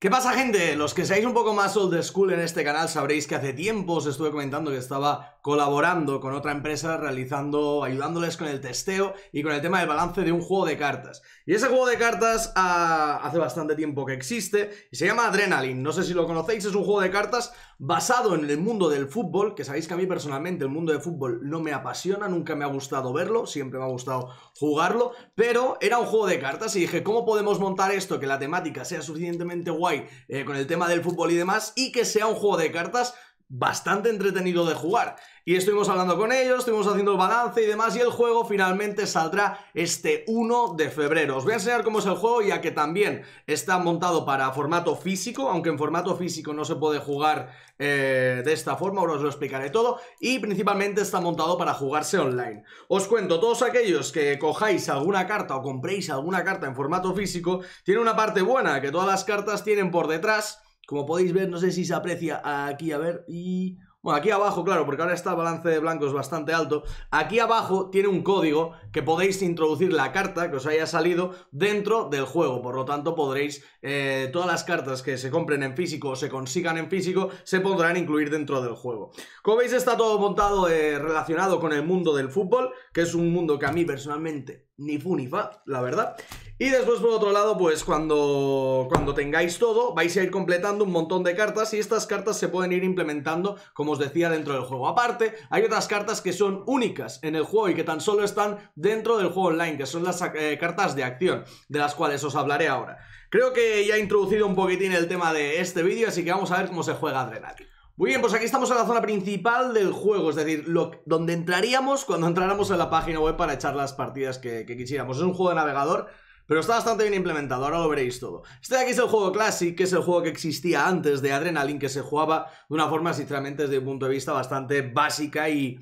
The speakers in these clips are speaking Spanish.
¿Qué pasa gente? Los que seáis un poco más old school en este canal sabréis que hace tiempo os estuve comentando que estaba colaborando con otra empresa realizando, ayudándoles con el testeo y con el tema del balance de un juego de cartas. Y ese juego de cartas ah, hace bastante tiempo que existe y se llama Adrenaline. No sé si lo conocéis, es un juego de cartas basado en el mundo del fútbol, que sabéis que a mí personalmente el mundo del fútbol no me apasiona, nunca me ha gustado verlo, siempre me ha gustado jugarlo, pero era un juego de cartas y dije, ¿cómo podemos montar esto que la temática sea suficientemente guay eh, con el tema del fútbol y demás, y que sea un juego de cartas bastante entretenido de jugar. Y estuvimos hablando con ellos, estuvimos haciendo balance y demás, y el juego finalmente saldrá este 1 de febrero. Os voy a enseñar cómo es el juego, ya que también está montado para formato físico, aunque en formato físico no se puede jugar eh, de esta forma, ahora os lo explicaré todo, y principalmente está montado para jugarse online. Os cuento, todos aquellos que cojáis alguna carta o compréis alguna carta en formato físico, tiene una parte buena, que todas las cartas tienen por detrás como podéis ver, no sé si se aprecia aquí, a ver, y... Bueno, aquí abajo, claro, porque ahora está el balance de blancos bastante alto. Aquí abajo tiene un código que podéis introducir la carta que os haya salido dentro del juego. Por lo tanto, podréis, eh, todas las cartas que se compren en físico o se consigan en físico, se podrán incluir dentro del juego. Como veis, está todo montado eh, relacionado con el mundo del fútbol, que es un mundo que a mí personalmente ni fu ni fa, la verdad. Y después, por otro lado, pues cuando, cuando tengáis todo, vais a ir completando un montón de cartas y estas cartas se pueden ir implementando, como os decía, dentro del juego. Aparte, hay otras cartas que son únicas en el juego y que tan solo están dentro del juego online, que son las eh, cartas de acción, de las cuales os hablaré ahora. Creo que ya he introducido un poquitín el tema de este vídeo, así que vamos a ver cómo se juega Adrenaline. Muy bien, pues aquí estamos en la zona principal del juego, es decir, donde entraríamos cuando entráramos en la página web para echar las partidas que, quisiéramos. Es un juego de navegador, pero está bastante bien implementado, ahora lo veréis todo. Este de aquí es el juego Classic, que es el juego que existía antes de Adrenaline, que se jugaba de una forma, sinceramente, desde un punto de vista, bastante básica y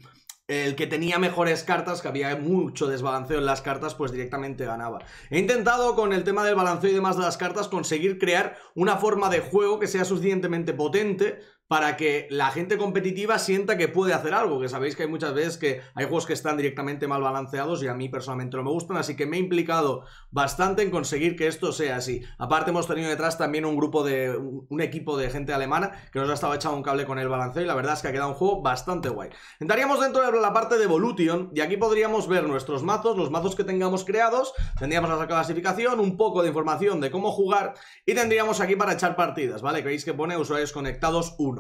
el que tenía mejores cartas, que había mucho desbalanceo en las cartas, pues directamente ganaba. He intentado con el tema del balanceo y demás de las cartas conseguir crear una forma de juego que sea suficientemente potente para que la gente competitiva sienta que puede hacer algo, que sabéis que hay muchas veces que hay juegos que están directamente mal balanceados y a mí personalmente no me gustan, así que me he implicado bastante en conseguir que esto sea así. Aparte hemos tenido detrás también un grupo de, un equipo de gente alemana que nos ha estado echando un cable con el balanceo y la verdad es que ha quedado un juego bastante guay. Entraríamos dentro de la parte de Evolution y aquí podríamos ver nuestros mazos, los mazos que tengamos creados, tendríamos la clasificación, un poco de información de cómo jugar y tendríamos aquí para echar partidas, ¿vale? Veis que pone usuarios conectados 1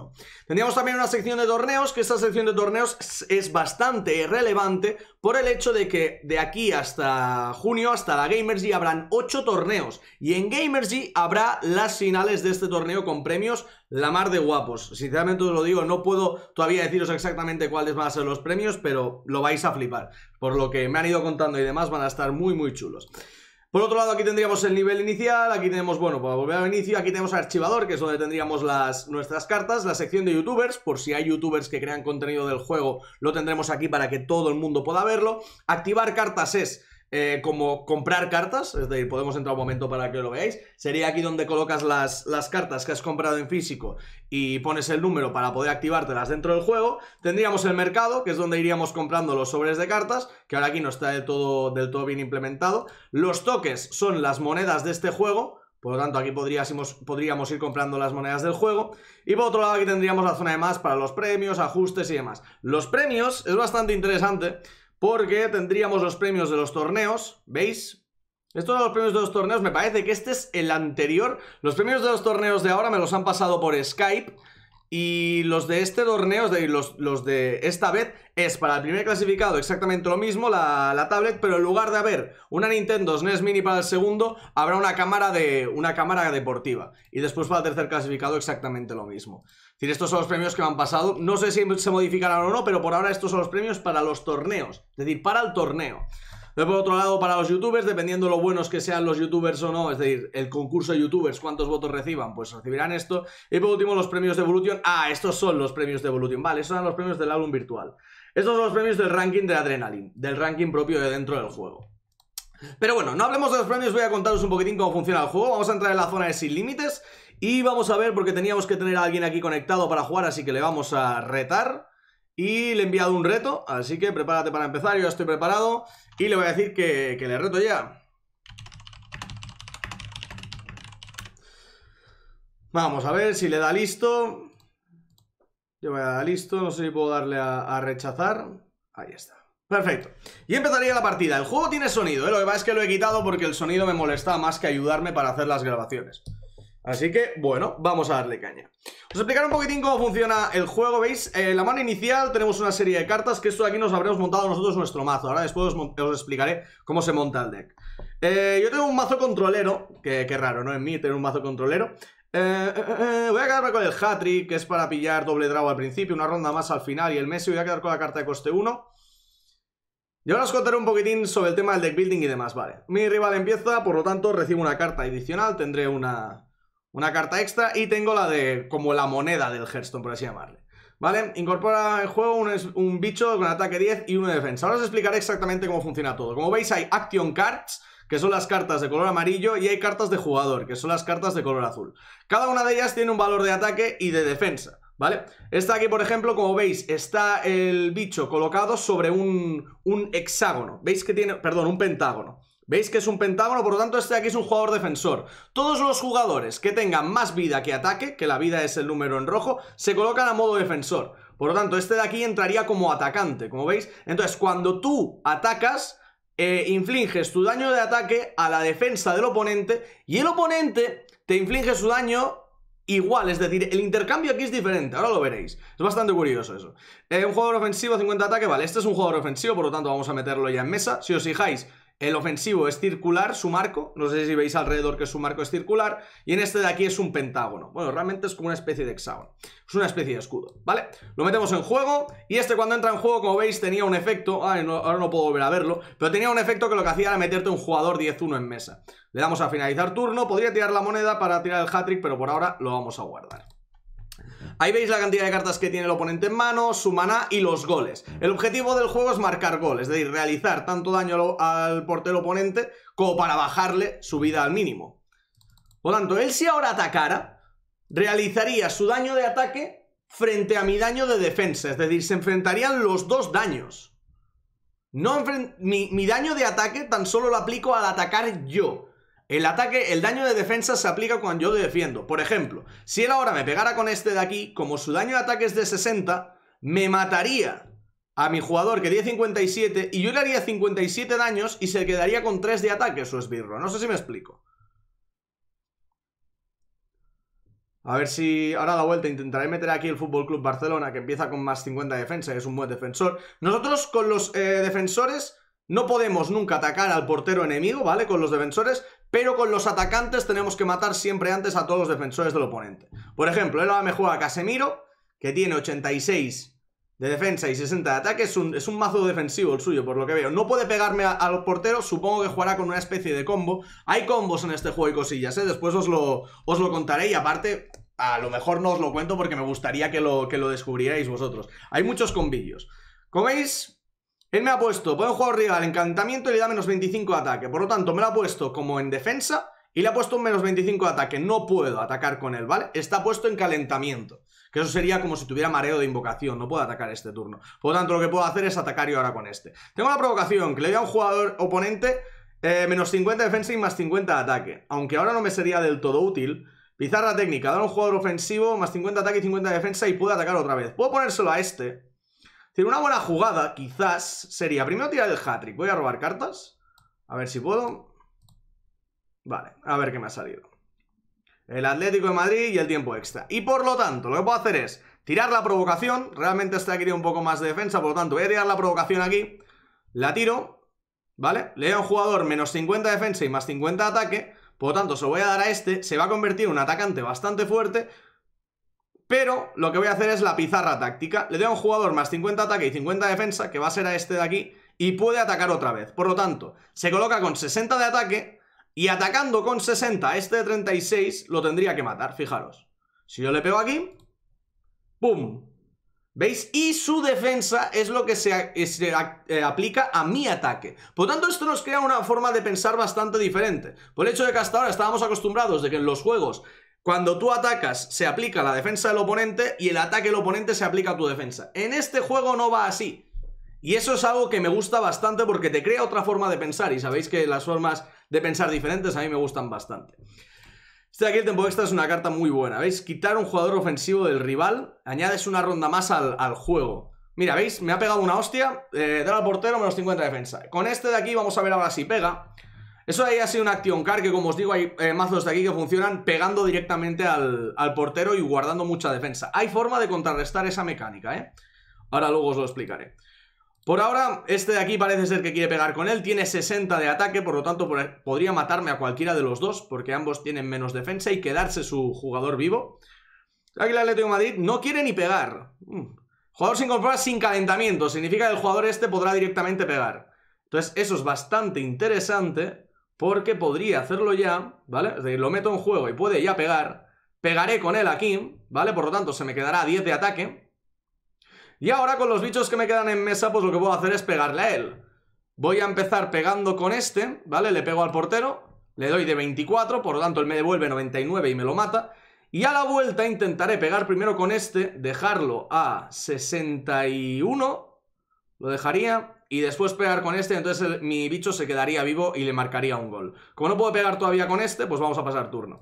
teníamos también una sección de torneos, que esta sección de torneos es bastante relevante por el hecho de que de aquí hasta junio, hasta la y habrán 8 torneos. Y en y habrá las finales de este torneo con premios la mar de guapos. Sinceramente os lo digo, no puedo todavía deciros exactamente cuáles van a ser los premios, pero lo vais a flipar. Por lo que me han ido contando y demás, van a estar muy, muy chulos. Por otro lado, aquí tendríamos el nivel inicial, aquí tenemos, bueno, para volver al inicio, aquí tenemos archivador, que es donde tendríamos las, nuestras cartas, la sección de youtubers, por si hay youtubers que crean contenido del juego, lo tendremos aquí para que todo el mundo pueda verlo. Activar cartas es eh, como comprar cartas, es decir, podemos entrar un momento para que lo veáis, sería aquí donde colocas las, las cartas que has comprado en físico y pones el número para poder activártelas dentro del juego, tendríamos el mercado, que es donde iríamos comprando los sobres de cartas, que ahora aquí no está del todo, del todo bien implementado, los toques son las monedas de este juego, por lo tanto, aquí podríamos, podríamos, ir comprando las monedas del juego. Y por otro lado, aquí tendríamos la zona de más para los premios, ajustes y demás. Los premios es bastante interesante porque tendríamos los premios de los torneos, ¿veis? Estos son los premios de los torneos, me parece que este es el anterior. Los premios de los torneos de ahora me los han pasado por Skype. Y los de este torneo, los, los de esta vez, es para el primer clasificado exactamente lo mismo, la, la, tablet, pero en lugar de haber una Nintendo SNES e Mini para el segundo, habrá una cámara, de, una cámara deportiva. Y después para el tercer clasificado exactamente lo mismo. Es decir, estos son los premios que me han pasado. No sé si se modificarán o no, pero por ahora estos son los premios para los torneos. Es decir, para el torneo. Pero por otro lado, para los youtubers, dependiendo lo buenos que sean los youtubers o no, es decir, el concurso de youtubers, cuántos votos reciban, pues recibirán esto. Y por último, los premios de Evolution. Ah, estos son los premios de Evolution. Vale, estos son los premios del álbum virtual. Estos son los premios del ranking de Adrenaline, del ranking propio de dentro del juego. Pero bueno, no hablemos de los premios, voy a contaros un poquitín cómo funciona el juego. Vamos a entrar en la zona de sin límites y vamos a ver porque teníamos que tener a alguien aquí conectado para jugar, así que le vamos a retar. Y le he enviado un reto, así que prepárate para empezar, yo ya estoy preparado. Y le voy a decir que, que le reto ya. Vamos a ver si le da listo. Yo voy a dar listo, no sé si puedo darle a, rechazar. Ahí está. Perfecto. Y empezaría la partida. El juego tiene sonido, ¿eh? lo que pasa es que lo he quitado porque el sonido me molesta más que ayudarme para hacer las grabaciones. Así que, bueno, vamos a darle caña Os explicaré un poquitín cómo funciona el juego, ¿veis? En eh, la mano inicial tenemos una serie de cartas Que esto aquí nos habremos montado nosotros nuestro mazo Ahora después os, explicaré cómo se monta el deck eh, Yo tengo un mazo controlero que, raro, ¿no? En mí tener un mazo controlero eh, voy a quedarme con el hat que es para pillar doble drago al principio, una ronda más al final y el Messi. Voy a quedar con la carta de coste 1. Y ahora os contaré un poquitín sobre el tema del deck building y demás, vale. Mi rival empieza, por lo tanto recibo una carta adicional, tendré una, una carta extra y tengo la de como la moneda del Hearthstone, por así llamarle. ¿Vale? Incorpora en juego un, un, bicho con ataque 10 y una defensa. Ahora os explicaré exactamente cómo funciona todo. Como veis hay Action Cards, que son las cartas de color amarillo, y hay cartas de jugador, que son las cartas de color azul. Cada una de ellas tiene un valor de ataque y de defensa. ¿Vale? Esta aquí, por ejemplo, como veis, está el bicho colocado sobre un, un hexágono. ¿Veis que tiene? Perdón, un pentágono. ¿Veis que es un pentágono? Por lo tanto, este de aquí es un jugador defensor. Todos los jugadores que tengan más vida que ataque, que la vida es el número en rojo, se colocan a modo defensor. Por lo tanto, este de aquí entraría como atacante, como veis. Entonces, cuando tú atacas, e infliges tu daño de ataque a la defensa del oponente y el oponente te inflige su daño igual, es decir, el intercambio aquí es diferente, ahora lo veréis, es bastante curioso eso. Eh, un jugador ofensivo, 50 ataque, vale, este es un jugador ofensivo, por lo tanto vamos a meterlo ya en mesa, si os fijáis, el ofensivo es circular, su marco, no sé si veis alrededor que su marco es circular, y en este de aquí es un pentágono. Bueno, realmente es como una especie de hexágono, es una especie de escudo, ¿vale? Lo metemos en juego, y este cuando entra en juego, como veis, tenía un efecto, ahora no puedo volver a verlo, pero tenía un efecto que lo que hacía era meterte un jugador 10-1 en mesa. Le damos a finalizar turno, podría tirar la moneda para tirar el hat-trick, pero por ahora lo vamos a guardar. Ahí veis la cantidad de cartas que tiene el oponente en mano, su maná y los goles. El objetivo del juego es marcar goles, es decir, realizar tanto daño al portero oponente como para bajarle su vida al mínimo. Por lo tanto, él si ahora atacara, realizaría su daño de ataque frente a mi daño de defensa, es decir, se enfrentarían los dos daños. No mi, mi daño de ataque tan solo lo aplico al atacar yo. El ataque, el daño de defensa se aplica cuando yo defiendo. Por ejemplo, si él ahora me pegara con este de aquí, como su daño de ataque es de 60, me mataría a mi jugador que tiene 57 y yo le haría 57 daños y se quedaría con 3 de ataque su esbirro. No sé si me explico. A ver si ahora da la vuelta intentaré meter aquí el FC Club Barcelona, que empieza con más 50 de defensa y es un buen defensor. Nosotros con los eh, defensores no podemos nunca atacar al portero enemigo, ¿vale? Con los defensores, pero con los atacantes tenemos que matar siempre antes a todos los defensores del oponente. Por ejemplo, él ahora me juega a Casemiro, que tiene 86 de defensa y 60 de ataque, es un, mazo defensivo el suyo, por lo que veo. No puede pegarme a, los porteros, supongo que jugará con una especie de combo. Hay combos en este juego y cosillas, ¿eh? después os lo, os lo contaré y aparte... A lo mejor no os lo cuento porque me gustaría que lo, que lo descubrierais vosotros. Hay muchos combillos. Como él me ha puesto, pone un jugador rival, encantamiento y le da menos 25 de ataque. Por lo tanto, me lo ha puesto como en defensa y le ha puesto un menos 25 de ataque. No puedo atacar con él, ¿vale? Está puesto en calentamiento. Que eso sería como si tuviera mareo de invocación. No puedo atacar este turno. Por lo tanto, lo que puedo hacer es atacar yo ahora con este. Tengo la provocación, que le dé a un jugador oponente eh, menos 50 de defensa y más 50 de ataque. Aunque ahora no me sería del todo útil. Pizarra técnica, dar a un jugador ofensivo más 50 de ataque y 50 de defensa y puedo atacar otra vez. Puedo ponérselo a este decir, una buena jugada, quizás, sería primero tirar el hat-trick. Voy a robar cartas. A ver si puedo. Vale, a ver qué me ha salido. El Atlético de Madrid y el tiempo extra. Y por lo tanto, lo que puedo hacer es tirar la provocación. Realmente está ha un poco más de defensa, por lo tanto voy a tirar la provocación aquí. La tiro, ¿vale? Le doy a un jugador menos 50 defensa y más 50 ataque. Por lo tanto, se lo voy a dar a este. Se va a convertir en un atacante bastante fuerte. Pero lo que voy a hacer es la pizarra táctica. Le doy a un jugador más 50 ataque y 50 defensa, que va a ser a este de aquí, y puede atacar otra vez. Por lo tanto, se coloca con 60 de ataque y atacando con 60 a este de 36 lo tendría que matar, fijaros. Si yo le pego aquí, ¡pum! ¿Veis? Y su defensa es lo que se, eh, aplica a mi ataque. Por lo tanto, esto nos crea una forma de pensar bastante diferente. Por el hecho de que hasta ahora estábamos acostumbrados de que en los juegos cuando tú atacas, se aplica la defensa del oponente y el ataque del oponente se aplica a tu defensa. En este juego no va así. Y eso es algo que me gusta bastante porque te crea otra forma de pensar. Y sabéis que las formas de pensar diferentes a mí me gustan bastante. Este de aquí, el tempo esta es una carta muy buena. ¿Veis? Quitar un jugador ofensivo del rival. Añades una ronda más al, juego. Mira, ¿veis? Me ha pegado una hostia. Eh, al portero menos 50 de defensa. Con este de aquí vamos a ver ahora si pega. Eso ahí ha sido una acción car que, como os digo, hay eh, mazos de aquí que funcionan pegando directamente al, portero y guardando mucha defensa. Hay forma de contrarrestar esa mecánica, ¿eh? Ahora luego os lo explicaré. Por ahora, este de aquí parece ser que quiere pegar con él. Tiene 60 de ataque, por lo tanto podría matarme a cualquiera de los dos, porque ambos tienen menos defensa y quedarse su jugador vivo. Aquí la Atlético Madrid no quiere ni pegar. Mm. Jugador sin comprar sin calentamiento. Significa que el jugador este podrá directamente pegar. Entonces, eso es bastante interesante porque podría hacerlo ya, ¿vale? lo meto en juego y puede ya pegar. Pegaré con él aquí, ¿vale? Por lo tanto, se me quedará 10 de ataque. Y ahora con los bichos que me quedan en mesa, pues lo que puedo hacer es pegarle a él. Voy a empezar pegando con este, ¿vale? Le pego al portero, le doy de 24, por lo tanto él me devuelve 99 y me lo mata. Y a la vuelta intentaré pegar primero con este, dejarlo a 61, lo dejaría, y después pegar con este, entonces mi bicho se quedaría vivo y le marcaría un gol. Como no puedo pegar todavía con este, pues vamos a pasar turno.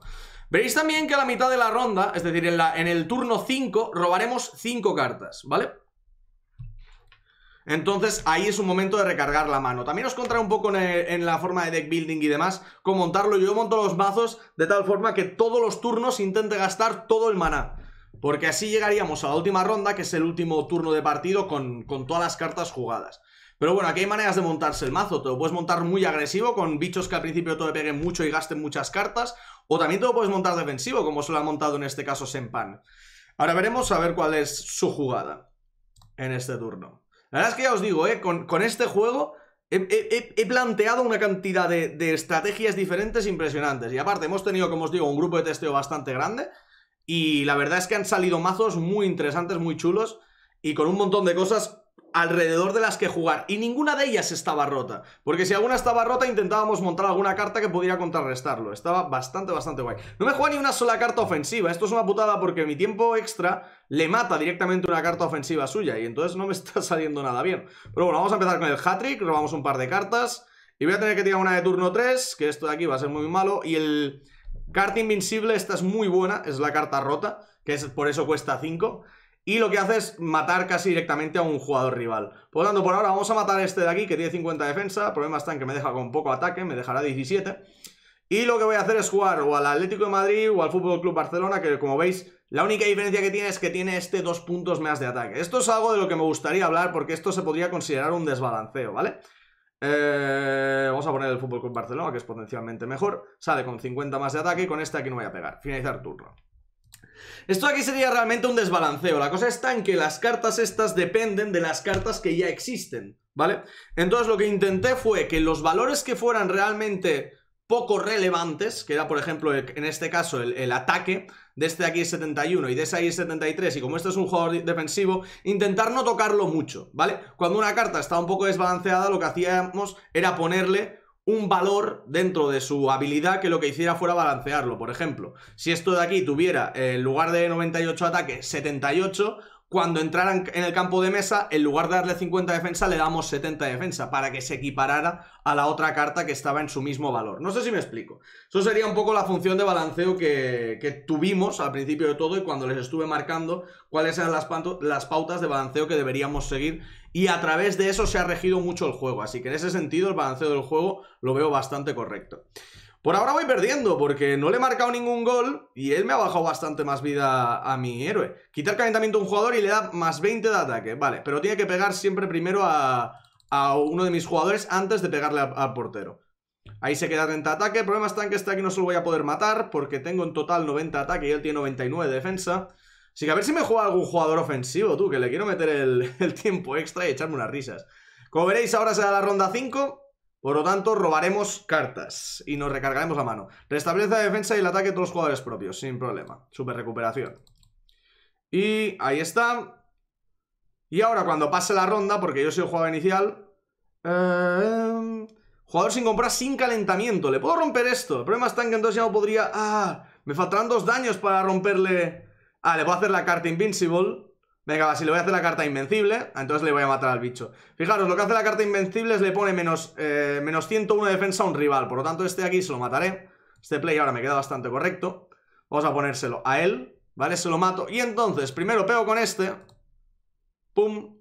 Veréis también que a la mitad de la ronda, es decir, en, el turno 5, robaremos 5 cartas, ¿vale? Entonces ahí es un momento de recargar la mano. También os contaré un poco en, la forma de deck building y demás, cómo montarlo. Yo monto los mazos de tal forma que todos los turnos intente gastar todo el maná. Porque así llegaríamos a la última ronda, que es el último turno de partido con, con todas las cartas jugadas. Pero bueno, aquí hay maneras de montarse el mazo. Te lo puedes montar muy agresivo con bichos que al principio te peguen mucho y gasten muchas cartas. O también te lo puedes montar defensivo, como se lo ha montado en este caso Senpan. Ahora veremos a ver cuál es su jugada en este turno. La verdad es que ya os digo, eh, con, este juego he, planteado una cantidad de, de estrategias diferentes impresionantes. Y aparte hemos tenido, como os digo, un grupo de testeo bastante grande. Y la verdad es que han salido mazos muy interesantes, muy chulos. Y con un montón de cosas alrededor de las que jugar y ninguna de ellas estaba rota, porque si alguna estaba rota intentábamos montar alguna carta que pudiera contrarrestarlo, estaba bastante bastante guay. No me juega ni una sola carta ofensiva, esto es una putada porque mi tiempo extra le mata directamente una carta ofensiva suya y entonces no me está saliendo nada bien. Pero bueno, vamos a empezar con el hat-trick, robamos un par de cartas y voy a tener que tirar una de turno 3, que esto de aquí va a ser muy malo y el carta invincible, esta es muy buena, es la carta rota, que es por eso cuesta 5 y lo que hace es matar casi directamente a un jugador rival. Por lo tanto, por ahora vamos a matar a este de aquí, que tiene 50 defensa. El problema está en que me deja con poco ataque, me dejará 17. Y lo que voy a hacer es jugar o al Atlético de Madrid o al Fútbol Club Barcelona, que como veis, la única diferencia que tiene es que tiene este dos puntos más de ataque. Esto es algo de lo que me gustaría hablar, porque esto se podría considerar un desbalanceo, ¿vale? Eh, vamos a poner el Fútbol Club Barcelona, que es potencialmente mejor. Sale con 50 más de ataque y con este aquí no voy a pegar. Finalizar turno. Esto aquí sería realmente un desbalanceo. La cosa está en que las cartas estas dependen de las cartas que ya existen, ¿vale? Entonces lo que intenté fue que los valores que fueran realmente poco relevantes, que era por ejemplo en este caso el, ataque de este aquí es 71 y de ese ahí es 73 y como este es un jugador defensivo, intentar no tocarlo mucho, ¿vale? Cuando una carta estaba un poco desbalanceada lo que hacíamos era ponerle un valor dentro de su habilidad que lo que hiciera fuera balancearlo. Por ejemplo, si esto de aquí tuviera, eh, en lugar de 98 ataques, 78, cuando entraran en el campo de mesa, en lugar de darle 50 defensa, le damos 70 defensa, para que se equiparara a la otra carta que estaba en su mismo valor. No sé si me explico. Eso sería un poco la función de balanceo que, tuvimos al principio de todo y cuando les estuve marcando cuáles eran las pautas de balanceo que deberíamos seguir. Y a través de eso se ha regido mucho el juego, así que en ese sentido el balanceo del juego lo veo bastante correcto. Por ahora voy perdiendo porque no le he marcado ningún gol y él me ha bajado bastante más vida a mi héroe. Quitar calentamiento a un jugador y le da más 20 de ataque, vale. Pero tiene que pegar siempre primero a, uno de mis jugadores antes de pegarle al portero. Ahí se queda 30 ataque. El problema está en que este aquí no se lo voy a poder matar porque tengo en total 90 ataque y él tiene 99 de defensa. Así que a ver si me juega algún jugador ofensivo, tú, que le quiero meter el, tiempo extra y echarme unas risas. Como veréis, ahora será la ronda 5. Por lo tanto, robaremos cartas y nos recargaremos la mano. Restablece la defensa y el ataque de todos los jugadores propios, sin problema. Super recuperación. Y ahí está. Y ahora cuando pase la ronda, porque yo soy el jugador inicial... Eh, jugador sin comprar, sin calentamiento. ¿Le puedo romper esto? El problema está en que entonces ya no podría... Ah, me faltarán dos daños para romperle... Ah, le puedo hacer la carta Invincible. Venga, si le voy a hacer la carta invencible, entonces le voy a matar al bicho. Fijaros, lo que hace la carta invencible es le pone menos, eh, menos 101 de defensa a un rival. Por lo tanto, este aquí se lo mataré. Este play ahora me queda bastante correcto. Vamos a ponérselo a él, ¿vale? Se lo mato. Y entonces, primero pego con este. Pum.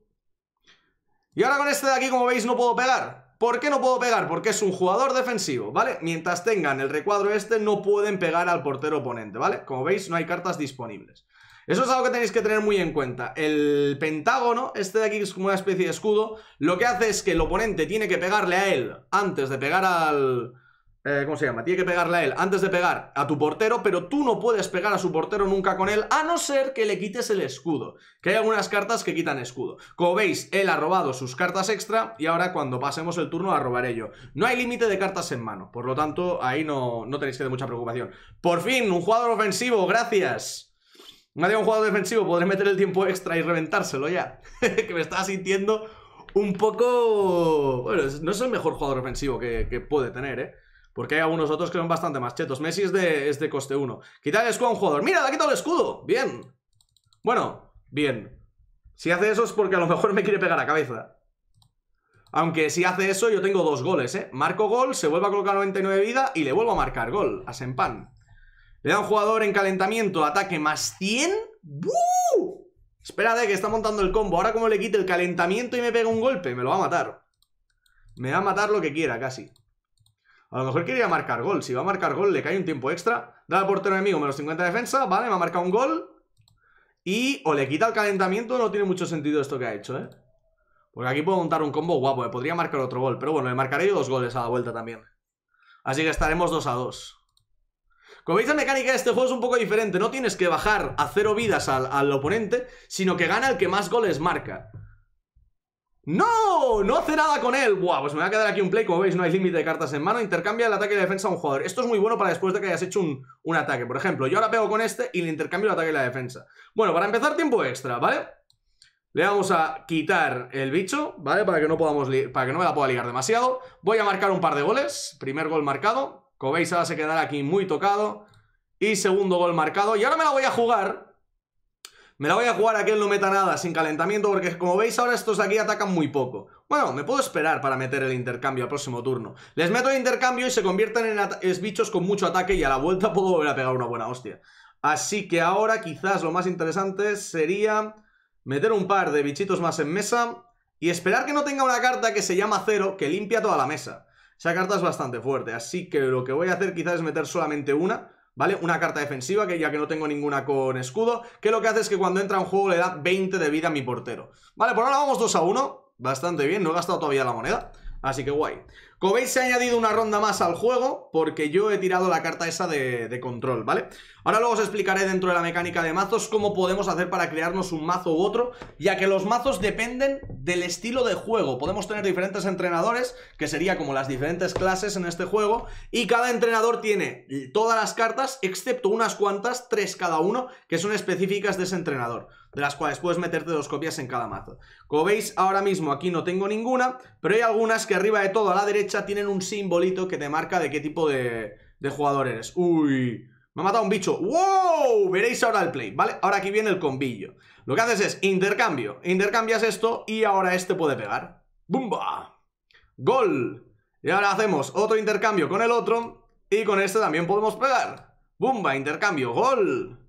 Y ahora con este de aquí, como veis, no puedo pegar. ¿Por qué no puedo pegar? Porque es un jugador defensivo, ¿vale? Mientras tengan el recuadro este, no pueden pegar al portero oponente, ¿vale? Como veis, no hay cartas disponibles. Eso es algo que tenéis que tener muy en cuenta. El pentágono, este de aquí que es como una especie de escudo, lo que hace es que el oponente tiene que pegarle a él antes de pegar al... Eh, ¿Cómo se llama? Tiene que pegarle a él antes de pegar a tu portero, pero tú no puedes pegar a su portero nunca con él, a no ser que le quites el escudo. Que hay algunas cartas que quitan escudo. Como veis, él ha robado sus cartas extra y ahora cuando pasemos el turno a robar ello No hay límite de cartas en mano, por lo tanto, ahí no, no tenéis que tener mucha preocupación. Por fin, un jugador ofensivo, gracias. Nadie un jugador defensivo, podré meter el tiempo extra y reventárselo ya. que me está sintiendo un poco... Bueno, no es el mejor jugador defensivo que, puede tener, ¿eh? Porque hay algunos otros que son bastante más chetos. Messi es de, coste 1. Quitar el escudo a un jugador. ¡Mira, le ha quitado el escudo! ¡Bien! Bueno, bien. Si hace eso es porque a lo mejor me quiere pegar a cabeza. Aunque si hace eso yo tengo dos goles, ¿eh? Marco gol, se vuelve a colocar 99 vida y le vuelvo a marcar gol a Sempan. Le da un jugador en calentamiento, ataque más 100. Espera de que está montando el combo. Ahora como le quite el calentamiento y me pega un golpe, me lo va a matar. Me va a matar lo que quiera, casi. A lo mejor quería marcar gol. Si va a marcar gol, le cae un tiempo extra. Da al portero enemigo menos 50 de defensa. Vale, me ha marcado un gol. Y o le quita el calentamiento, no tiene mucho sentido esto que ha hecho, ¿eh? Porque aquí puedo montar un combo guapo, Me ¿eh? podría marcar otro gol. Pero bueno, le marcaré yo dos goles a la vuelta también. Así que estaremos 2 a 2. Como veis la mecánica de este juego es un poco diferente, no tienes que bajar a cero vidas al, oponente, sino que gana el que más goles marca. ¡No! No hace nada con él Buah, pues me va a quedar aquí un play Como veis, no hay límite de cartas en mano Intercambia el ataque y la defensa a un jugador Esto es muy bueno para después de que hayas hecho un, ataque Por ejemplo, yo ahora pego con este Y le intercambio el ataque y la defensa Bueno, para empezar, tiempo extra, ¿vale? Le vamos a quitar el bicho, ¿vale? Para que no podamos para que no me la pueda ligar demasiado Voy a marcar un par de goles Primer gol marcado veis va a quedar aquí muy tocado. Y segundo gol marcado. Y ahora me la voy a jugar. Me la voy a jugar a que él no meta nada sin calentamiento, porque como veis ahora estos de aquí atacan muy poco. Bueno, me puedo esperar para meter el intercambio al próximo turno. Les meto el intercambio y se convierten en bichos con mucho ataque y a la vuelta puedo volver a pegar una buena hostia. Así que ahora quizás lo más interesante sería meter un par de bichitos más en mesa y esperar que no tenga una carta que se llama cero que limpia toda la mesa. Esa carta es bastante fuerte, así que lo que voy a hacer quizás es meter solamente una, ¿vale? Una carta defensiva, que ya que no tengo ninguna con escudo, que lo que hace es que cuando entra un juego le da 20 de vida a mi portero. Vale, por pues ahora vamos 2 a 1, bastante bien, no he gastado todavía la moneda, así que guay veis se ha añadido una ronda más al juego porque yo he tirado la carta esa de, de, control, ¿vale? Ahora luego os explicaré dentro de la mecánica de mazos cómo podemos hacer para crearnos un mazo u otro, ya que los mazos dependen del estilo de juego. Podemos tener diferentes entrenadores, que sería como las diferentes clases en este juego, y cada entrenador tiene todas las cartas, excepto unas cuantas, tres cada uno, que son específicas de ese entrenador de las cuales puedes meterte dos copias en cada mazo. Como veis, ahora mismo aquí no tengo ninguna, pero hay algunas que arriba de todo a la derecha tienen un simbolito que te marca de qué tipo de, jugador eres. ¡Uy! Me ha matado un bicho. ¡Wow! Veréis ahora el play, ¿vale? Ahora aquí viene el combillo. Lo que haces es intercambio. Intercambias esto y ahora este puede pegar. ¡Bumba! ¡Gol! Y ahora hacemos otro intercambio con el otro y con este también podemos pegar. ¡Bumba! Intercambio. ¡Gol!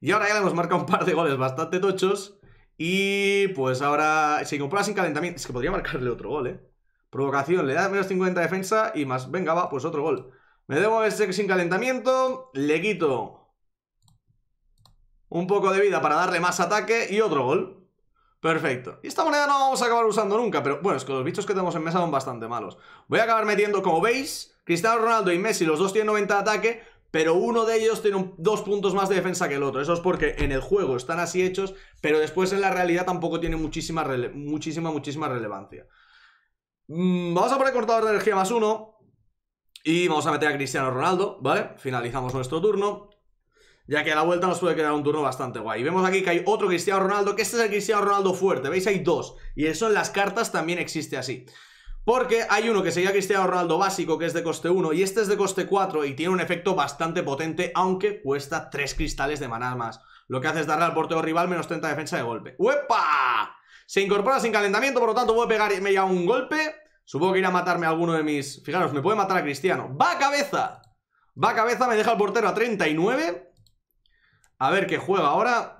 Y ahora ya le hemos marcado un par de goles bastante tochos. Y pues ahora Si incorpora sin calentamiento. Es que podría marcarle otro gol, ¿eh? Provocación, le da menos 50 defensa y más. Venga, va, pues otro gol. Me debo ese sin calentamiento. Le quito un poco de vida para darle más ataque y otro gol. Perfecto. Y esta moneda no la vamos a acabar usando nunca, pero bueno, es que los bichos que tenemos en mesa son bastante malos. Voy a acabar metiendo, como veis, Cristiano Ronaldo y Messi, los dos tienen 90 de ataque, pero uno de ellos tiene dos puntos más de defensa que el otro. Eso es porque en el juego están así hechos, pero después en la realidad tampoco tiene muchísima, muchísima, muchísima relevancia. Mm, vamos a poner cortador de energía más uno. Y vamos a meter a Cristiano Ronaldo, ¿vale? Finalizamos nuestro turno. Ya que a la vuelta nos puede quedar un turno bastante guay. Y vemos aquí que hay otro Cristiano Ronaldo, que este es el Cristiano Ronaldo fuerte. ¿Veis? Hay dos. Y eso en las cartas también existe así. Porque hay uno que sería Cristiano Ronaldo básico, que es de coste 1, y este es de coste 4 y tiene un efecto bastante potente, aunque cuesta 3 cristales de maná más. Lo que hace es darle al portero rival menos 30 defensa de golpe. ¡Uepa! Se incorpora sin calentamiento, por lo tanto voy y pegarme ya un golpe. Supongo que irá a matarme a alguno de mis... Fijaros, me puede matar a Cristiano. ¡Va a cabeza! Va a cabeza, me deja el portero a 39. A ver qué juega ahora.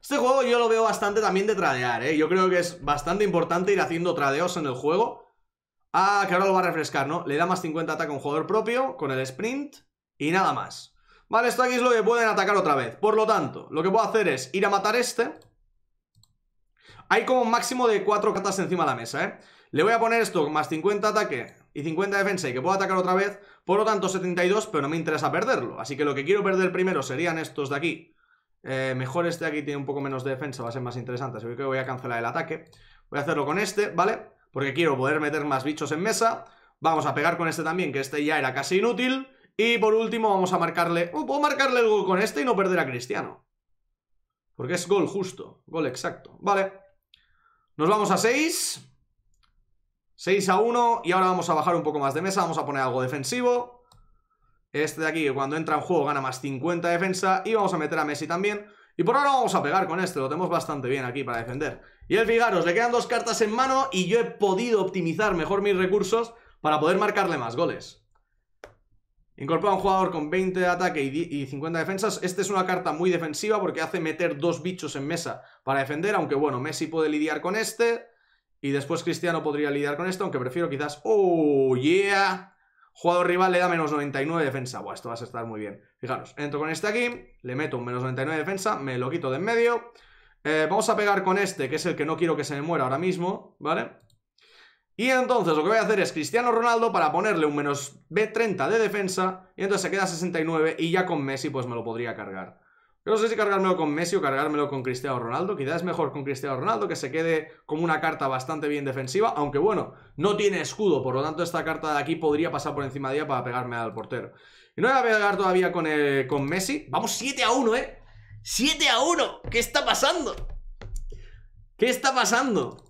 Este juego yo lo veo bastante también de tradear, ¿eh? Yo creo que es bastante importante ir haciendo tradeos en el juego. Ah, que ahora lo va a refrescar, ¿no? Le da más 50 ataque a un jugador propio con el sprint y nada más. Vale, esto aquí es lo que pueden atacar otra vez. Por lo tanto, lo que puedo hacer es ir a matar este. Hay como un máximo de 4 cartas encima de la mesa, ¿eh? Le voy a poner esto más 50 ataque y 50 defensa y que puedo atacar otra vez. Por lo tanto, 72, pero no me interesa perderlo. Así que lo que quiero perder primero serían estos de aquí eh, mejor este aquí tiene un poco menos de defensa, va a ser más interesante. Así que voy a cancelar el ataque. Voy a hacerlo con este, ¿vale? Porque quiero poder meter más bichos en mesa. Vamos a pegar con este también, que este ya era casi inútil. Y por último vamos a marcarle... Oh, puedo marcarle el gol con este y no perder a Cristiano. Porque es gol justo, gol exacto. Vale. Nos vamos a 6. 6 a 1. Y ahora vamos a bajar un poco más de mesa. Vamos a poner algo defensivo. Este de aquí, que cuando entra en juego gana más 50 de defensa. Y vamos a meter a Messi también. Y por ahora vamos a pegar con este, lo tenemos bastante bien aquí para defender. Y el fijaros, le quedan dos cartas en mano y yo he podido optimizar mejor mis recursos para poder marcarle más goles. Incorpora un jugador con 20 de ataque y 50 defensas. Esta es una carta muy defensiva porque hace meter dos bichos en mesa para defender, aunque bueno, Messi puede lidiar con este y después Cristiano podría lidiar con este, aunque prefiero quizás... ¡Oh, yeah! Jugador rival le da menos 99 de defensa. Buah, esto va a estar muy bien. Fijaros, entro con este aquí, le meto un menos 99 de defensa, me lo quito de en medio. Eh, vamos a pegar con este, que es el que no quiero que se me muera ahora mismo, ¿vale? Y entonces lo que voy a hacer es Cristiano Ronaldo para ponerle un menos B30 de defensa y entonces se queda 69 y ya con Messi pues me lo podría cargar. Yo no sé si cargármelo con Messi o cargármelo con Cristiano Ronaldo. Quizás es mejor con Cristiano Ronaldo, que se quede como una carta bastante bien defensiva. Aunque bueno, no tiene escudo, por lo tanto esta carta de aquí podría pasar por encima de ella para pegarme al portero. Y no voy a pegar todavía con, con Messi. Vamos 7 a 1, ¿eh? 7 a 1. ¿Qué está pasando? ¿Qué está pasando?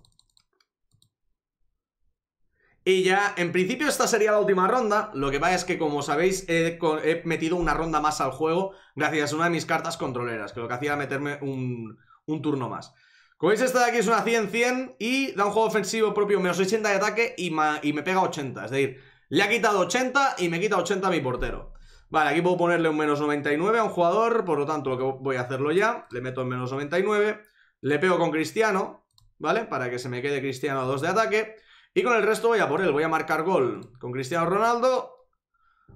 Y ya, en principio esta sería la última ronda, lo que pasa es que como sabéis he, metido una ronda más al juego gracias a una de mis cartas controleras, que lo que hacía era meterme un, turno más. Como veis esta de aquí es una 100-100 y da un juego ofensivo propio menos 80 de ataque y, y me pega 80, es decir, le ha quitado 80 y me quita 80 a mi portero. Vale, aquí puedo ponerle un menos 99 a un jugador, por lo tanto lo que voy a hacerlo ya, le meto en menos 99, le pego con Cristiano, ¿vale? Para que se me quede Cristiano a 2 de ataque... Y con el resto voy a por él, voy a marcar gol con Cristiano Ronaldo.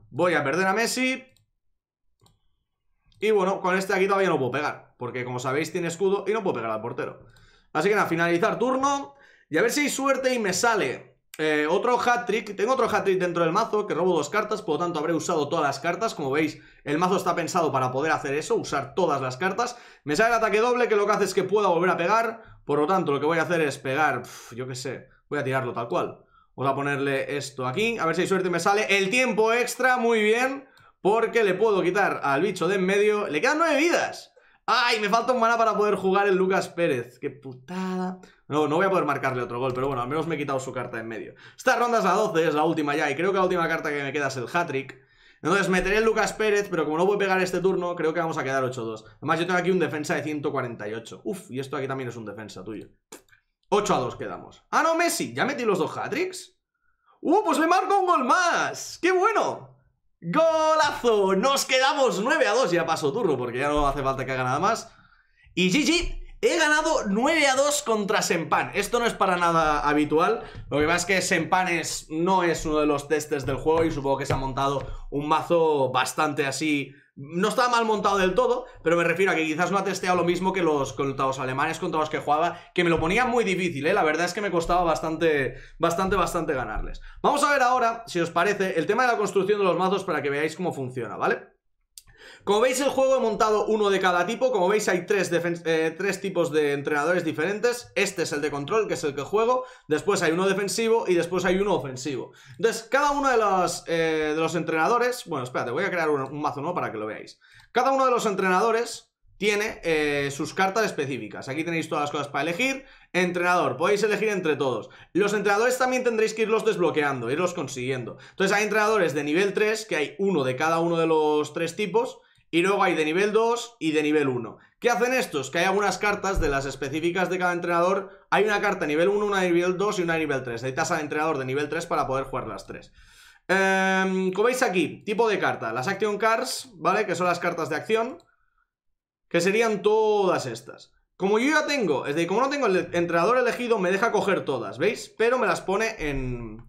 Voy a perder a Messi. Y bueno, con este aquí todavía no puedo pegar, porque como sabéis tiene escudo y no puedo pegar al portero. Así que nada, finalizar turno y a ver si hay suerte y me sale eh, otro hat-trick. Tengo otro hat-trick dentro del mazo que robo dos cartas, por lo tanto habré usado todas las cartas. Como veis, el mazo está pensado para poder hacer eso, usar todas las cartas. Me sale el ataque doble que lo que hace es que pueda volver a pegar, por lo tanto lo que voy a hacer es pegar, yo qué sé... Voy a tirarlo tal cual. Voy a ponerle esto aquí, a ver si hay suerte y me sale el tiempo extra, muy bien, porque le puedo quitar al bicho de en medio. Le quedan nueve vidas. ¡Ay! Me falta un mana para poder jugar el Lucas Pérez. ¡Qué putada! No, no voy a poder marcarle otro gol, pero bueno, al menos me he quitado su carta en medio. Esta ronda es la 12, es la última ya, y creo que la última carta que me queda es el hat-trick. Entonces meteré el Lucas Pérez, pero como no voy a pegar este turno, creo que vamos a quedar 8-2. Además, yo tengo aquí un defensa de 148. Uf, y esto aquí también es un defensa tuyo. 8 a 2 quedamos. Ah, no, Messi, ¿ya metí los dos hat-tricks? ¡Uh, pues me marco un gol más! ¡Qué bueno! ¡Golazo! Nos quedamos 9 a 2, ya pasó turno porque ya no hace falta que haga nada más. Y GG, he ganado 9 a 2 contra Sempan. Esto no es para nada habitual. Lo que pasa es que Sempan no es uno de los testes del juego y supongo que se ha montado un mazo bastante así no estaba mal montado del todo, pero me refiero a que quizás no ha testeado lo mismo que los, contados alemanes contra los que jugaba, que me lo ponía muy difícil, ¿eh? La verdad es que me costaba bastante, bastante, bastante ganarles. Vamos a ver ahora, si os parece, el tema de la construcción de los mazos para que veáis cómo funciona, ¿vale? Como veis el juego he montado uno de cada tipo, como veis hay tres, eh, tres tipos de entrenadores diferentes, este es el de control, que es el que juego, después hay uno defensivo y después hay uno ofensivo. Entonces, cada uno de los, eh, de los entrenadores, bueno, espérate, voy a crear un, mazo nuevo para que lo veáis. Cada uno de los entrenadores tiene eh, sus cartas específicas. Aquí tenéis todas las cosas para elegir. Entrenador, podéis elegir entre todos. Los entrenadores también tendréis que irlos desbloqueando, irlos consiguiendo. Entonces hay entrenadores de nivel 3, que hay uno de cada uno de los tres tipos, y luego hay de nivel 2 y de nivel 1. ¿Qué hacen estos? Que hay algunas cartas de las específicas de cada entrenador. Hay una carta nivel 1, una de nivel 2 y una de nivel 3. Necesitas al entrenador de nivel 3 para poder jugar las 3. Em, como veis aquí, tipo de carta. Las Action Cards, ¿vale? Que son las cartas de acción. Que serían todas estas. Como yo ya tengo, es decir, como no tengo el entrenador elegido, me deja coger todas, ¿veis? Pero me las pone en,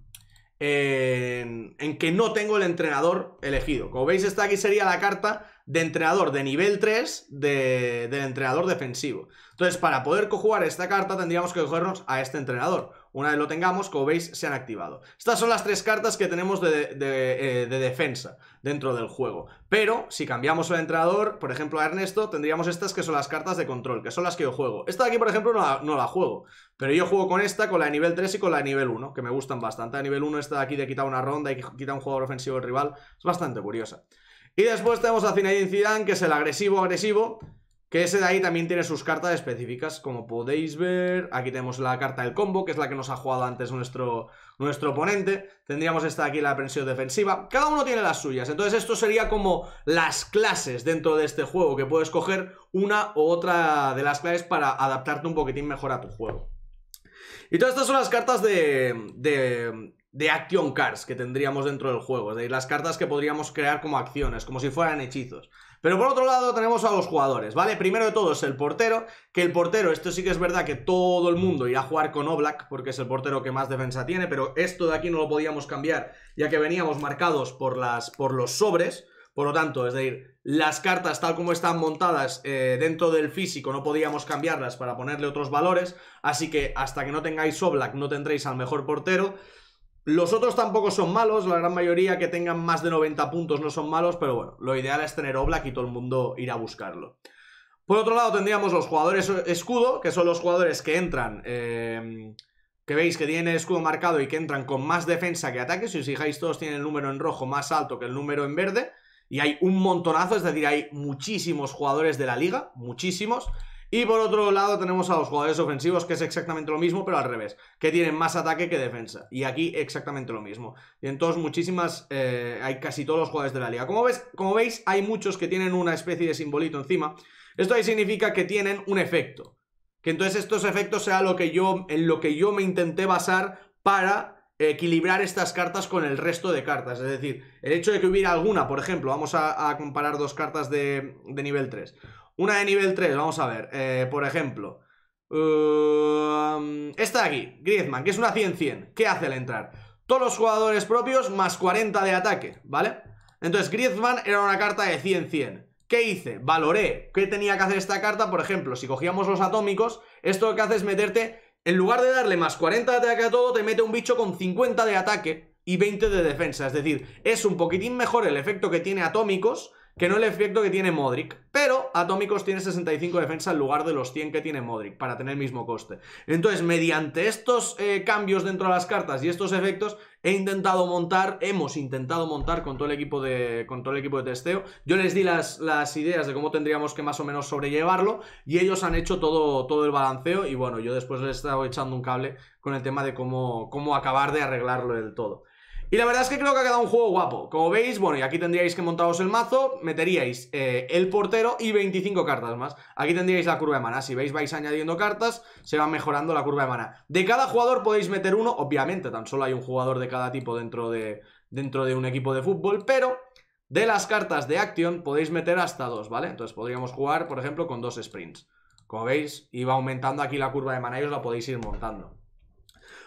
en, que no tengo el entrenador elegido. Como veis, esta aquí sería la carta de entrenador de nivel 3 de, del entrenador defensivo. Entonces, para poder jugar esta carta tendríamos que cogernos a este entrenador. Una vez lo tengamos, como veis, se han activado. Estas son las tres cartas que tenemos de, eh, defensa dentro del juego. Pero, si cambiamos el entrenador, por ejemplo, a Ernesto, tendríamos estas que son las cartas de control, que son las que yo juego. Esta de aquí, por ejemplo, no la, juego. Pero yo juego con esta, con la de nivel 3 y con la de nivel 1, que me gustan bastante. A nivel 1 esta de aquí de quitar una ronda y quitar un jugador ofensivo del rival, es bastante curiosa. Y después tenemos a Zinedine Zidane, que es el agresivo-agresivo, que ese de ahí también tiene sus cartas específicas, como podéis ver. Aquí tenemos la carta del combo, que es la que nos ha jugado antes nuestro, nuestro oponente. Tendríamos esta aquí, la aprensión defensiva. Cada uno tiene las suyas. Entonces esto sería como las clases dentro de este juego, que puedes coger una u otra de las clases para adaptarte un poquitín mejor a tu juego. Y todas estas son las cartas de, de, de action cards que tendríamos dentro del juego, es decir, las cartas que podríamos crear como acciones, como si fueran hechizos. Pero por otro lado tenemos a los jugadores, ¿vale? Primero de todo es el portero, que el portero, esto sí que es verdad que todo el mundo irá a jugar con Oblak, porque es el portero que más defensa tiene, pero esto de aquí no lo podíamos cambiar, ya que veníamos marcados por, las, por los sobres, por lo tanto, es decir, las cartas tal como están montadas eh, dentro del físico no podíamos cambiarlas para ponerle otros valores, así que hasta que no tengáis Oblak no tendréis al mejor portero, los otros tampoco son malos, la gran mayoría que tengan más de 90 puntos no son malos, pero bueno, lo ideal es tener Oblak y todo el mundo ir a buscarlo. Por otro lado tendríamos los jugadores escudo, que son los jugadores que entran, eh, que veis que tienen escudo marcado y que entran con más defensa que ataque, si os fijáis todos tienen el número en rojo más alto que el número en verde, y hay un montonazo, es decir, hay muchísimos jugadores de la liga, muchísimos, y por otro lado tenemos a los jugadores ofensivos, que es exactamente lo mismo, pero al revés, que tienen más ataque que defensa. Y aquí exactamente lo mismo. Y entonces muchísimas, eh, hay casi todos los jugadores de la liga. Como, como veis, hay muchos que tienen una especie de simbolito encima. Esto ahí significa que tienen un efecto. Que entonces estos efectos sean lo que yo, en lo que yo me intenté basar para equilibrar estas cartas con el resto de cartas. Es decir, el hecho de que hubiera alguna, por ejemplo, vamos a, comparar dos cartas de, de nivel 3. Una de nivel 3, vamos a ver. Eh, por ejemplo, está um, esta de aquí, Griezmann, que es una 100-100. ¿Qué hace al entrar? Todos los jugadores propios más 40 de ataque, ¿vale? Entonces, Griezmann era una carta de 100-100. ¿Qué hice? Valoré. ¿Qué tenía que hacer esta carta? Por ejemplo, si cogíamos los atómicos, esto lo que hace es meterte... En lugar de darle más 40 de ataque a todo, te mete un bicho con 50 de ataque y 20 de defensa. Es decir, es un poquitín mejor el efecto que tiene atómicos que no el efecto que tiene Modric, pero Atómicos tiene 65 defensa en lugar de los 100 que tiene Modric, para tener el mismo coste. Entonces, mediante estos eh, cambios dentro de las cartas y estos efectos, he intentado montar, hemos intentado montar con todo el equipo de, con todo el equipo de testeo. Yo les di las, ideas de cómo tendríamos que más o menos sobrellevarlo y ellos han hecho todo, todo el balanceo y bueno, yo después les he estado echando un cable con el tema de cómo, cómo acabar de arreglarlo del todo. Y la verdad es que creo que ha quedado un juego guapo. Como veis, bueno, y aquí tendríais que montaros el mazo, meteríais eh, el portero y 25 cartas más. Aquí tendríais la curva de mana. Si veis, vais añadiendo cartas, se va mejorando la curva de mana. De cada jugador podéis meter uno, obviamente, tan solo hay un jugador de cada tipo dentro de, dentro de un equipo de fútbol, pero de las cartas de acción podéis meter hasta dos, ¿vale? Entonces podríamos jugar, por ejemplo, con dos sprints. Como veis, iba aumentando aquí la curva de mana y os la podéis ir montando.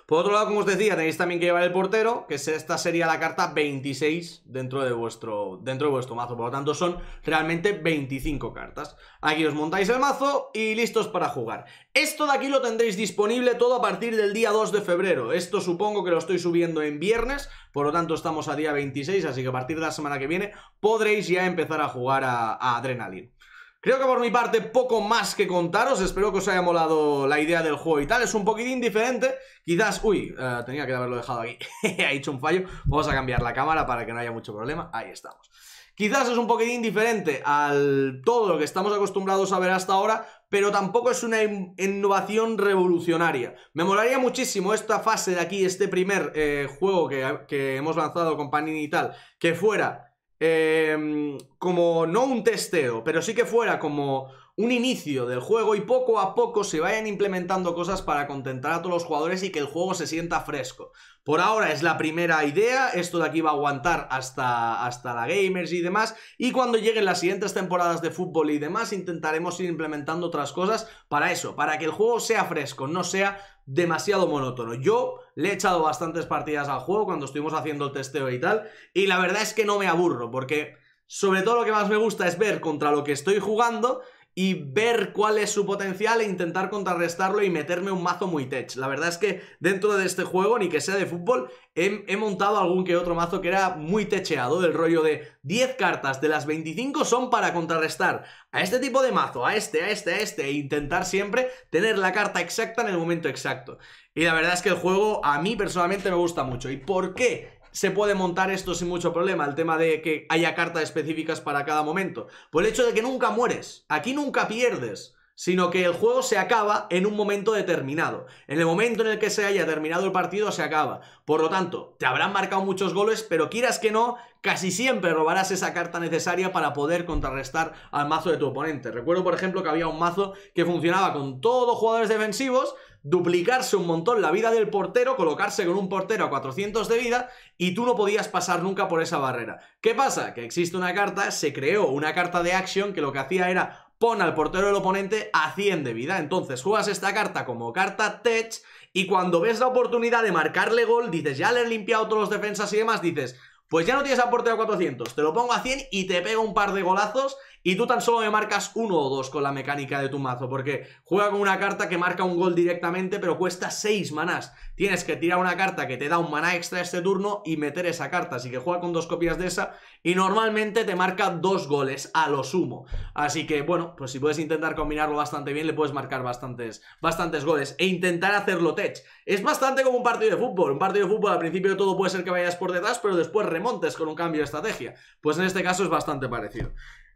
Por otro lado, como os decía, tenéis también que llevar el portero, que esta sería la carta 26 dentro de vuestro, dentro de vuestro mazo. Por lo tanto, son realmente 25 cartas. Aquí os montáis el mazo y listos para jugar. Esto de aquí lo tendréis disponible todo a partir del día 2 de febrero. Esto supongo que lo estoy subiendo en viernes, por lo tanto estamos a día 26, así que a partir de la semana que viene podréis ya empezar a jugar a Adrenaline. Creo que por mi parte poco más que contaros, espero que os haya molado la idea del juego y tal, es un poquitín diferente, quizás, uy, eh, tenía que haberlo dejado aquí, ha hecho un fallo, vamos a cambiar la cámara para que no haya mucho problema, ahí estamos. Quizás es un poquitín diferente al todo lo que estamos acostumbrados a ver hasta ahora, pero tampoco es una innovación revolucionaria. Me molaría muchísimo esta fase de aquí, este primer eh, juego que hemos lanzado con Panini y tal, que fuera Em, como no un testeo, pero sí que fuera como un inicio del juego y poco a poco se vayan implementando cosas para contentar a todos los jugadores y que el juego se sienta fresco. Por ahora es la primera idea, esto de aquí va a aguantar hasta, hasta la Gamers y demás, y cuando lleguen las siguientes temporadas de fútbol y demás intentaremos ir implementando otras cosas para eso, para que el juego sea fresco, no sea demasiado monótono. Yo le he echado bastantes partidas al juego cuando estuvimos haciendo el testeo y tal, y la verdad es que no me aburro, porque sobre todo lo que más me gusta es ver contra lo que estoy jugando y ver cuál es su potencial e intentar contrarrestarlo y meterme un mazo muy tech. La verdad es que dentro de este juego, ni que sea de fútbol, he, montado algún que otro mazo que era muy techeado, del rollo de 10 cartas de las 25 son para contrarrestar a este tipo de mazo, a este, a este, a este, e intentar siempre tener la carta exacta en el momento exacto. Y la verdad es que el juego a mí personalmente me gusta mucho. ¿Y por qué? se puede montar esto sin mucho problema, el tema de que haya cartas específicas para cada momento. Por el hecho de que nunca mueres, aquí nunca pierdes, sino que el juego se acaba en un momento determinado. En el momento en el que se haya terminado el partido, se acaba. Por lo tanto, te habrán marcado muchos goles, pero quieras que no, casi siempre robarás esa carta necesaria para poder contrarrestar al mazo de tu oponente. Recuerdo, por ejemplo, que había un mazo que funcionaba con todos jugadores defensivos duplicarse un montón la vida del portero, colocarse con un portero a 400 de vida y tú no podías pasar nunca por esa barrera. ¿Qué pasa? Que existe una carta, se creó una carta de acción que lo que hacía era pon al portero del oponente a 100 de vida. Entonces juegas esta carta como carta tech y cuando ves la oportunidad de marcarle gol, dices, ya le he limpiado todos los defensas y demás, dices, pues ya no tienes al portero a 400, te lo pongo a 100 y te pego un par de golazos y tú tan solo me marcas uno o dos con la mecánica de tu mazo, porque juega con una carta que marca un gol directamente, pero cuesta seis manás. Tienes que tirar una carta que te da un maná extra este turno y meter esa carta, así que juega con dos copias de esa y normalmente te marca dos goles a lo sumo. Así que bueno, pues si puedes intentar combinarlo bastante bien, le puedes marcar bastantes, bastantes goles e intentar hacerlo tech. Es bastante como un partido de fútbol, un partido de fútbol al principio todo puede ser que vayas por detrás, pero después remontes con un cambio de estrategia. Pues en este caso es bastante parecido.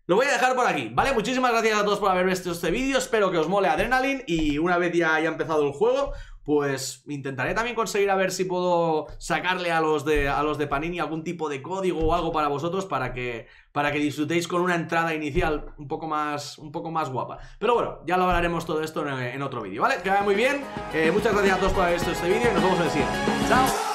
Lo voy a dejar por aquí, ¿vale? Muchísimas gracias a todos por haber visto este vídeo, espero que os mole Adrenaline y una vez ya haya empezado el juego, pues intentaré también conseguir a ver si puedo sacarle a los de, a los de Panini algún tipo de código o algo para vosotros para que, para que disfrutéis con una entrada inicial un poco más, un poco más guapa. Pero bueno, ya lo hablaremos todo esto en, otro vídeo, ¿vale? Que vaya muy bien, eh, muchas gracias a todos por haber visto este vídeo y nos vemos en el siguiente. ¡Chao!